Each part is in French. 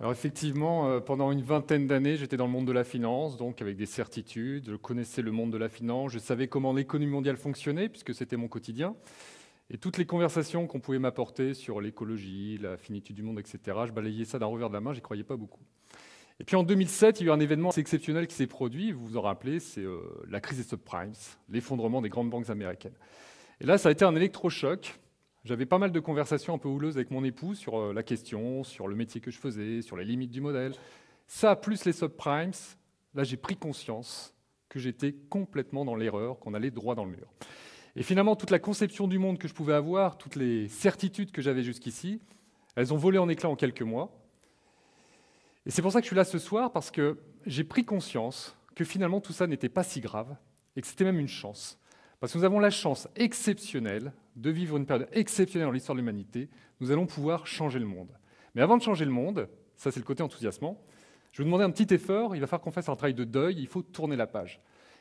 Alors effectivement, euh, pendant une vingtaine d'années, j'étais dans le monde de la finance, donc avec des certitudes, je connaissais le monde de la finance, je savais comment l'économie mondiale fonctionnait, puisque c'était mon quotidien. Et toutes les conversations qu'on pouvait m'apporter sur l'écologie, la finitude du monde, etc., je balayais ça d'un revers de la main, j'y croyais pas beaucoup. Et puis en 2007, il y a eu un événement assez exceptionnel qui s'est produit, vous vous en rappelez, c'est euh, la crise des subprimes, l'effondrement des grandes banques américaines. Et là, ça a été un électrochoc, j'avais pas mal de conversations un peu houleuses avec mon époux sur euh, la question, sur le métier que je faisais, sur les limites du modèle. Ça, plus les subprimes, là j'ai pris conscience que j'étais complètement dans l'erreur, qu'on allait droit dans le mur. Et finalement, toute la conception du monde que je pouvais avoir, toutes les certitudes que j'avais jusqu'ici, elles ont volé en éclats en quelques mois. Et c'est pour ça que je suis là ce soir, parce que j'ai pris conscience que finalement tout ça n'était pas si grave, et que c'était même une chance. Parce que nous avons la chance exceptionnelle de vivre une période exceptionnelle dans l'histoire de l'humanité, nous allons pouvoir changer le monde. Mais avant de changer le monde, ça c'est le côté enthousiasmant, je vais vous demander un petit effort, il va falloir qu'on fasse un travail de deuil, il faut tourner la page.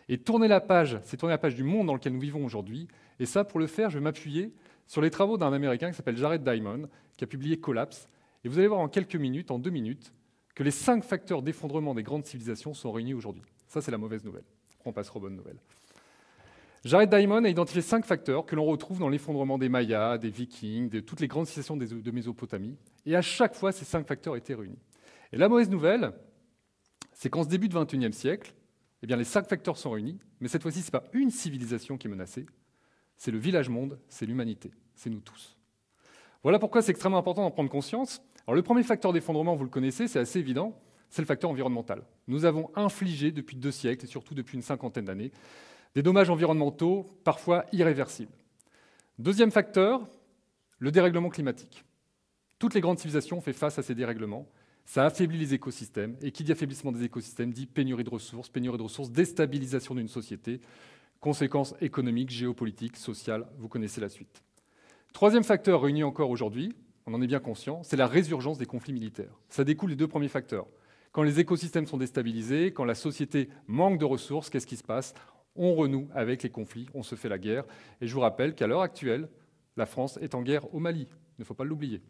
Et tourner la page, c'est tourner la page du monde dans lequel nous vivons aujourd'hui, et ça pour le faire, je vais m'appuyer sur les travaux d'un Américain qui s'appelle Jared Diamond, qui a publié Collapse, et vous allez voir en quelques minutes, en deux minutes, que les cinq facteurs d'effondrement des grandes civilisations sont réunis aujourd'hui. Ça c'est la mauvaise nouvelle. On passe aux bonnes nouvelles. Jared Diamond a identifié cinq facteurs que l'on retrouve dans l'effondrement des Mayas, des Vikings, de toutes les grandes civilisations de Mésopotamie. Et à chaque fois, ces cinq facteurs étaient réunis. Et la mauvaise nouvelle, c'est qu'en ce début du XXIe siècle, eh bien, les cinq facteurs sont réunis, mais cette fois-ci, ce n'est pas une civilisation qui est menacée, c'est le village-monde, c'est l'humanité, c'est nous tous. Voilà pourquoi c'est extrêmement important d'en prendre conscience. Alors, le premier facteur d'effondrement, vous le connaissez, c'est assez évident, c'est le facteur environnemental. Nous avons infligé depuis deux siècles, et surtout depuis une cinquantaine d'années, des dommages environnementaux parfois irréversibles. Deuxième facteur, le dérèglement climatique. Toutes les grandes civilisations font face à ces dérèglements. Ça affaiblit les écosystèmes, et qui dit affaiblissement des écosystèmes dit pénurie de ressources, pénurie de ressources, déstabilisation d'une société, conséquences économiques, géopolitiques, sociales, vous connaissez la suite. Troisième facteur réuni encore aujourd'hui, on en est bien conscient, c'est la résurgence des conflits militaires. Ça découle des deux premiers facteurs. Quand les écosystèmes sont déstabilisés, quand la société manque de ressources, qu'est-ce qui se passe on renoue avec les conflits, on se fait la guerre. Et je vous rappelle qu'à l'heure actuelle, la France est en guerre au Mali. Il ne faut pas l'oublier.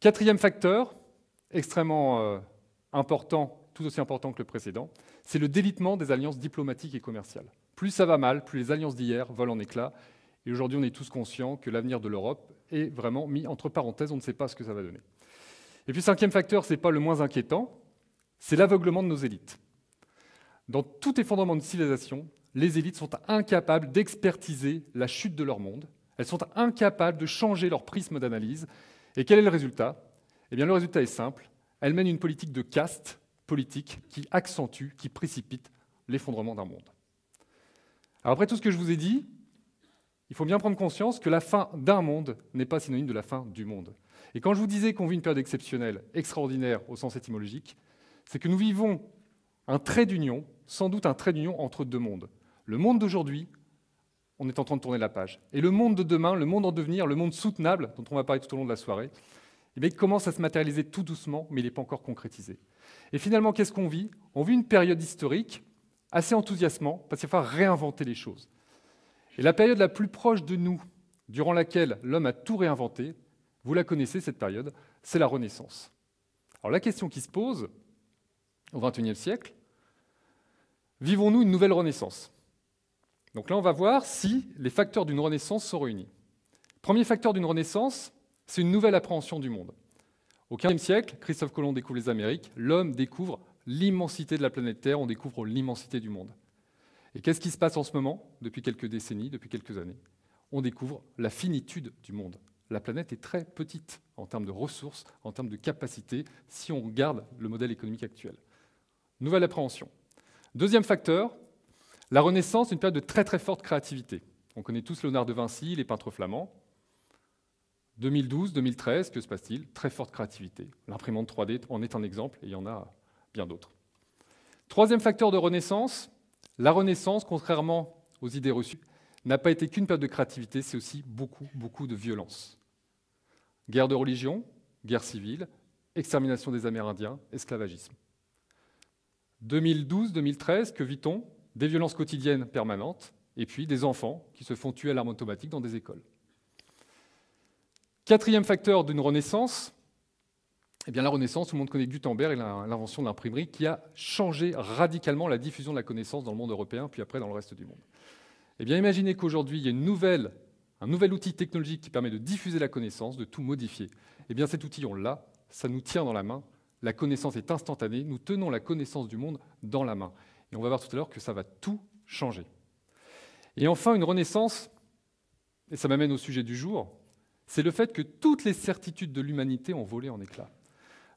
Quatrième facteur, extrêmement euh, important, tout aussi important que le précédent, c'est le délitement des alliances diplomatiques et commerciales. Plus ça va mal, plus les alliances d'hier volent en éclats. Et aujourd'hui, on est tous conscients que l'avenir de l'Europe est vraiment mis entre parenthèses. On ne sait pas ce que ça va donner. Et puis, cinquième facteur, ce n'est pas le moins inquiétant, c'est l'aveuglement de nos élites. Dans tout effondrement de civilisation, les élites sont incapables d'expertiser la chute de leur monde. Elles sont incapables de changer leur prisme d'analyse. Et quel est le résultat Eh bien, le résultat est simple. Elles mènent une politique de caste politique qui accentue, qui précipite l'effondrement d'un monde. Alors après tout ce que je vous ai dit, il faut bien prendre conscience que la fin d'un monde n'est pas synonyme de la fin du monde. Et quand je vous disais qu'on vit une période exceptionnelle, extraordinaire au sens étymologique, c'est que nous vivons un trait d'union, sans doute un trait d'union entre deux mondes. Le monde d'aujourd'hui, on est en train de tourner la page. Et le monde de demain, le monde en devenir, le monde soutenable, dont on va parler tout au long de la soirée, eh il commence à se matérialiser tout doucement, mais il n'est pas encore concrétisé. Et finalement, qu'est-ce qu'on vit On vit une période historique assez enthousiasmante, parce qu'il va falloir réinventer les choses. Et la période la plus proche de nous, durant laquelle l'homme a tout réinventé, vous la connaissez cette période, c'est la Renaissance. Alors la question qui se pose au XXIe siècle, Vivons-nous une nouvelle renaissance Donc là, on va voir si les facteurs d'une renaissance sont réunis. Premier facteur d'une renaissance, c'est une nouvelle appréhension du monde. Au XVe siècle, Christophe Colomb découvre les Amériques, l'homme découvre l'immensité de la planète Terre, on découvre l'immensité du monde. Et qu'est-ce qui se passe en ce moment, depuis quelques décennies, depuis quelques années On découvre la finitude du monde. La planète est très petite en termes de ressources, en termes de capacités, si on regarde le modèle économique actuel. Nouvelle appréhension. Deuxième facteur, la Renaissance, une période de très très forte créativité. On connaît tous Léonard de Vinci, les peintres flamands. 2012, 2013, que se passe-t-il Très forte créativité. L'imprimante 3D en est un exemple et il y en a bien d'autres. Troisième facteur de Renaissance, la Renaissance, contrairement aux idées reçues, n'a pas été qu'une période de créativité, c'est aussi beaucoup, beaucoup de violence. Guerre de religion, guerre civile, extermination des Amérindiens, esclavagisme. 2012-2013, que vit-on Des violences quotidiennes permanentes, et puis des enfants qui se font tuer à l'arme automatique dans des écoles. Quatrième facteur d'une renaissance, eh bien, la Renaissance, tout le monde connaît Gutenberg et l'invention de l'imprimerie qui a changé radicalement la diffusion de la connaissance dans le monde européen, puis après dans le reste du monde. Eh bien, imaginez qu'aujourd'hui, il y a un nouvel outil technologique qui permet de diffuser la connaissance, de tout modifier. Eh bien, cet outil, on l'a, ça nous tient dans la main, la connaissance est instantanée, nous tenons la connaissance du monde dans la main. Et on va voir tout à l'heure que ça va tout changer. Et enfin, une renaissance, et ça m'amène au sujet du jour, c'est le fait que toutes les certitudes de l'humanité ont volé en éclats.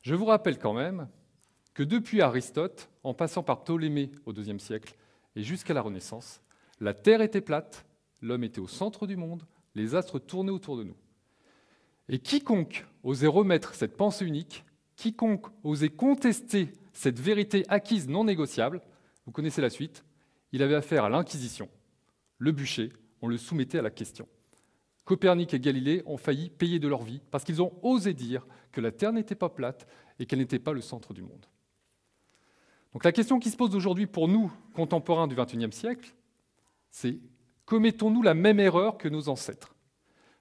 Je vous rappelle quand même que depuis Aristote, en passant par Ptolémée au IIe siècle et jusqu'à la Renaissance, la Terre était plate, l'homme était au centre du monde, les astres tournaient autour de nous. Et quiconque osait remettre cette pensée unique Quiconque osait contester cette vérité acquise non négociable, vous connaissez la suite, il avait affaire à l'Inquisition, le bûcher, on le soumettait à la question. Copernic et Galilée ont failli payer de leur vie parce qu'ils ont osé dire que la Terre n'était pas plate et qu'elle n'était pas le centre du monde. Donc la question qui se pose aujourd'hui pour nous, contemporains du XXIe siècle, c'est commettons-nous la même erreur que nos ancêtres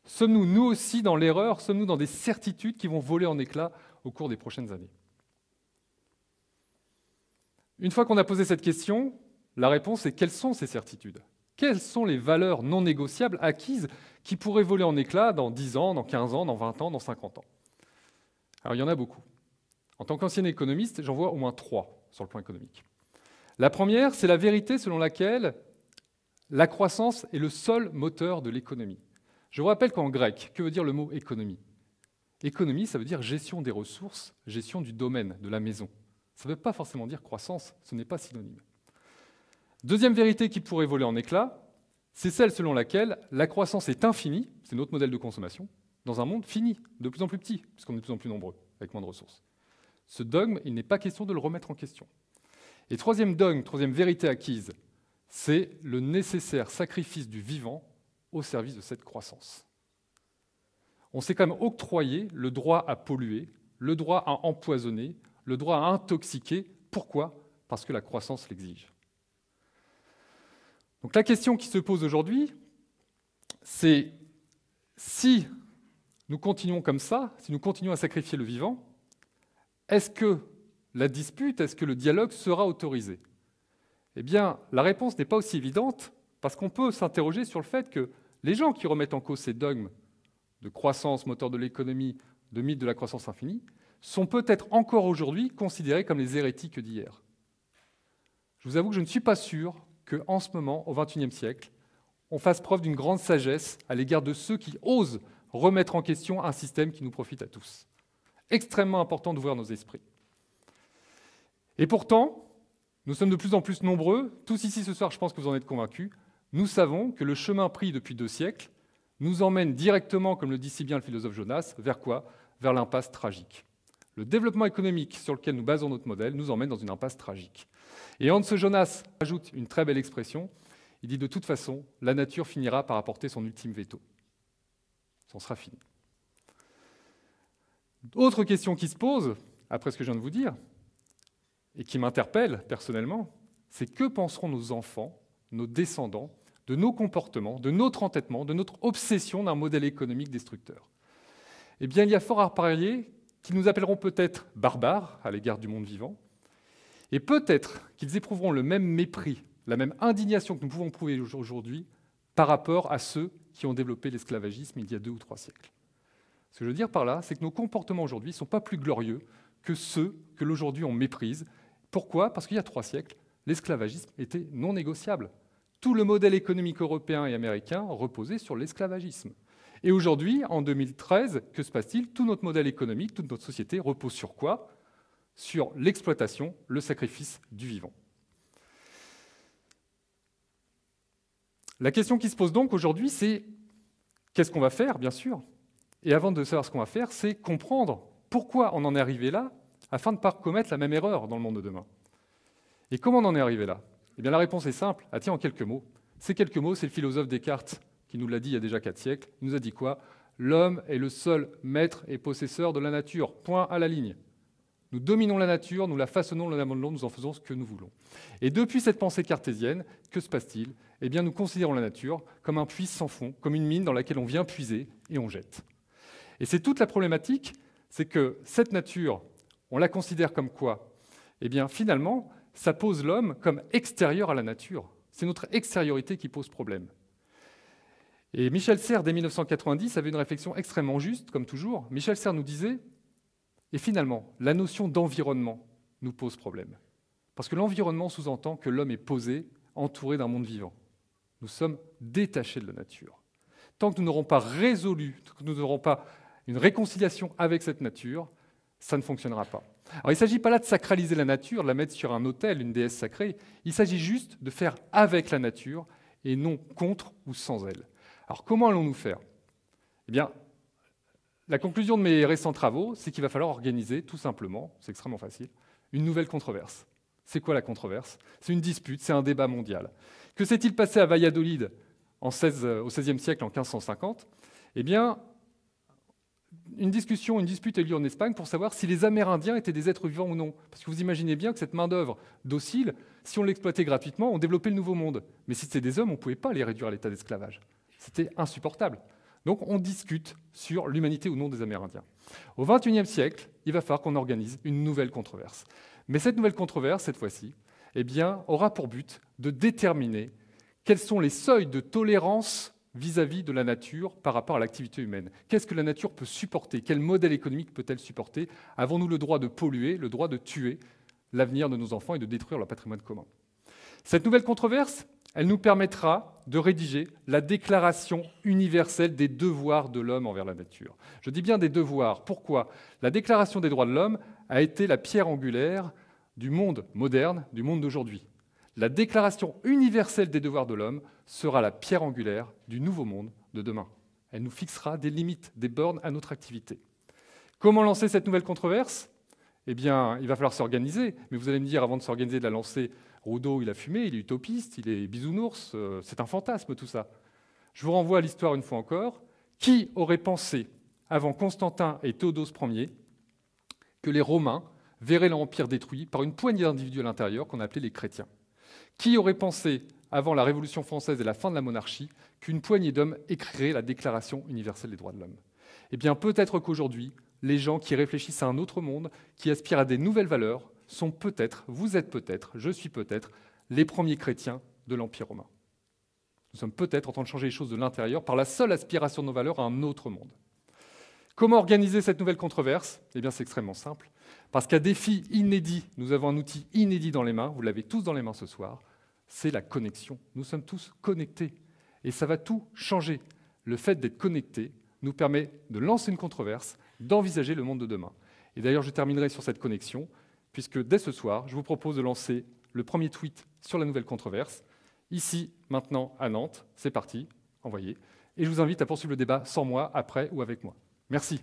Sommes-nous nous aussi dans l'erreur Sommes-nous dans des certitudes qui vont voler en éclats au cours des prochaines années Une fois qu'on a posé cette question, la réponse est quelles sont ces certitudes Quelles sont les valeurs non négociables acquises qui pourraient voler en éclats dans 10 ans, dans 15 ans, dans 20 ans, dans 50 ans Alors il y en a beaucoup. En tant qu'ancien économiste, j'en vois au moins trois sur le plan économique. La première, c'est la vérité selon laquelle la croissance est le seul moteur de l'économie. Je vous rappelle qu'en grec, que veut dire le mot économie Économie, ça veut dire gestion des ressources, gestion du domaine, de la maison. Ça ne veut pas forcément dire croissance, ce n'est pas synonyme. Deuxième vérité qui pourrait voler en éclats, c'est celle selon laquelle la croissance est infinie, c'est notre modèle de consommation, dans un monde fini, de plus en plus petit, puisqu'on est de plus en plus nombreux, avec moins de ressources. Ce dogme, il n'est pas question de le remettre en question. Et troisième dogme, troisième vérité acquise, c'est le nécessaire sacrifice du vivant au service de cette croissance on s'est quand même octroyé le droit à polluer, le droit à empoisonner, le droit à intoxiquer. Pourquoi Parce que la croissance l'exige. Donc la question qui se pose aujourd'hui, c'est si nous continuons comme ça, si nous continuons à sacrifier le vivant, est-ce que la dispute, est-ce que le dialogue sera autorisé Eh bien, la réponse n'est pas aussi évidente parce qu'on peut s'interroger sur le fait que les gens qui remettent en cause ces dogmes de croissance, moteur de l'économie, de mythe de la croissance infinie, sont peut-être encore aujourd'hui considérés comme les hérétiques d'hier. Je vous avoue que je ne suis pas sûr qu'en ce moment, au XXIe siècle, on fasse preuve d'une grande sagesse à l'égard de ceux qui osent remettre en question un système qui nous profite à tous. Extrêmement important d'ouvrir nos esprits. Et pourtant, nous sommes de plus en plus nombreux, tous ici ce soir, je pense que vous en êtes convaincus, nous savons que le chemin pris depuis deux siècles nous emmène directement, comme le dit si bien le philosophe Jonas, vers quoi Vers l'impasse tragique. Le développement économique sur lequel nous basons notre modèle nous emmène dans une impasse tragique. Et Hans Jonas ajoute une très belle expression. Il dit de toute façon, la nature finira par apporter son ultime veto. C'en sera fini. Autre question qui se pose, après ce que je viens de vous dire, et qui m'interpelle personnellement, c'est que penseront nos enfants, nos descendants, de nos comportements, de notre entêtement, de notre obsession d'un modèle économique destructeur Eh bien, il y a fort à parier qu'ils nous appelleront peut-être barbares à l'égard du monde vivant, et peut-être qu'ils éprouveront le même mépris, la même indignation que nous pouvons prouver aujourd'hui par rapport à ceux qui ont développé l'esclavagisme il y a deux ou trois siècles. Ce que je veux dire par là, c'est que nos comportements aujourd'hui ne sont pas plus glorieux que ceux que l'aujourd'hui on méprise. Pourquoi Parce qu'il y a trois siècles, l'esclavagisme était non négociable. Tout le modèle économique européen et américain reposait sur l'esclavagisme. Et aujourd'hui, en 2013, que se passe-t-il Tout notre modèle économique, toute notre société repose sur quoi Sur l'exploitation, le sacrifice du vivant. La question qui se pose donc aujourd'hui, c'est qu'est-ce qu'on va faire, bien sûr Et avant de savoir ce qu'on va faire, c'est comprendre pourquoi on en est arrivé là, afin de ne pas commettre la même erreur dans le monde de demain. Et comment on en est arrivé là eh bien, la réponse est simple, ah, elle en quelques mots. Ces quelques mots, c'est le philosophe Descartes qui nous l'a dit il y a déjà quatre siècles. Il nous a dit quoi L'homme est le seul maître et possesseur de la nature. Point à la ligne. Nous dominons la nature, nous la façonnons, nous nous en faisons ce que nous voulons. Et depuis cette pensée cartésienne, que se passe-t-il Eh bien, nous considérons la nature comme un puits sans fond, comme une mine dans laquelle on vient puiser et on jette. Et c'est toute la problématique, c'est que cette nature, on la considère comme quoi Eh bien, finalement, ça pose l'homme comme extérieur à la nature. C'est notre extériorité qui pose problème. Et Michel Serres, dès 1990, avait une réflexion extrêmement juste, comme toujours. Michel Serres nous disait, et finalement, la notion d'environnement nous pose problème. Parce que l'environnement sous-entend que l'homme est posé, entouré d'un monde vivant. Nous sommes détachés de la nature. Tant que nous n'aurons pas résolu, tant que nous n'aurons pas une réconciliation avec cette nature, ça ne fonctionnera pas. Alors, il ne s'agit pas là de sacraliser la nature, de la mettre sur un autel, une déesse sacrée. Il s'agit juste de faire avec la nature et non contre ou sans elle. Alors, comment allons-nous faire Eh bien, la conclusion de mes récents travaux, c'est qu'il va falloir organiser, tout simplement, c'est extrêmement facile, une nouvelle controverse. C'est quoi la controverse C'est une dispute, c'est un débat mondial. Que s'est-il passé à Valladolid euh, au XVIe siècle, en 1550 Eh bien, une discussion, une dispute a eu lieu en Espagne pour savoir si les Amérindiens étaient des êtres vivants ou non. Parce que vous imaginez bien que cette main-d'œuvre docile, si on l'exploitait gratuitement, on développait le nouveau monde. Mais si c'était des hommes, on ne pouvait pas les réduire à l'état d'esclavage. C'était insupportable. Donc on discute sur l'humanité ou non des Amérindiens. Au XXIe siècle, il va falloir qu'on organise une nouvelle controverse. Mais cette nouvelle controverse, cette fois-ci, eh bien, aura pour but de déterminer quels sont les seuils de tolérance vis-à-vis de la nature par rapport à l'activité humaine. Qu'est-ce que la nature peut supporter Quel modèle économique peut-elle supporter Avons-nous le droit de polluer, le droit de tuer l'avenir de nos enfants et de détruire leur patrimoine commun Cette nouvelle controverse, elle nous permettra de rédiger la Déclaration universelle des devoirs de l'homme envers la nature. Je dis bien des devoirs. Pourquoi La Déclaration des droits de l'homme a été la pierre angulaire du monde moderne, du monde d'aujourd'hui. La Déclaration universelle des devoirs de l'homme sera la pierre angulaire du nouveau monde de demain. Elle nous fixera des limites, des bornes à notre activité. Comment lancer cette nouvelle controverse Eh bien, il va falloir s'organiser, mais vous allez me dire, avant de s'organiser, de la lancer, Rodo, il a fumé, il est utopiste, il est bisounours, euh, c'est un fantasme tout ça. Je vous renvoie à l'histoire une fois encore. Qui aurait pensé, avant Constantin et Théodose Ier, que les Romains verraient l'Empire détruit par une poignée d'individus à l'intérieur qu'on appelait les chrétiens Qui aurait pensé, avant la Révolution française et la fin de la monarchie, qu'une poignée d'hommes écrirait la Déclaration universelle des droits de l'homme. Eh bien, peut-être qu'aujourd'hui, les gens qui réfléchissent à un autre monde, qui aspirent à des nouvelles valeurs, sont peut-être, vous êtes peut-être, je suis peut-être, les premiers chrétiens de l'Empire romain. Nous sommes peut-être en train de changer les choses de l'intérieur par la seule aspiration de nos valeurs à un autre monde. Comment organiser cette nouvelle controverse Eh bien, c'est extrêmement simple. Parce qu'à défi inédit, nous avons un outil inédit dans les mains, vous l'avez tous dans les mains ce soir, c'est la connexion. Nous sommes tous connectés. Et ça va tout changer. Le fait d'être connecté nous permet de lancer une controverse, d'envisager le monde de demain. Et d'ailleurs, je terminerai sur cette connexion, puisque dès ce soir, je vous propose de lancer le premier tweet sur la nouvelle controverse. Ici, maintenant, à Nantes, c'est parti, envoyez. Et je vous invite à poursuivre le débat sans moi, après ou avec moi. Merci.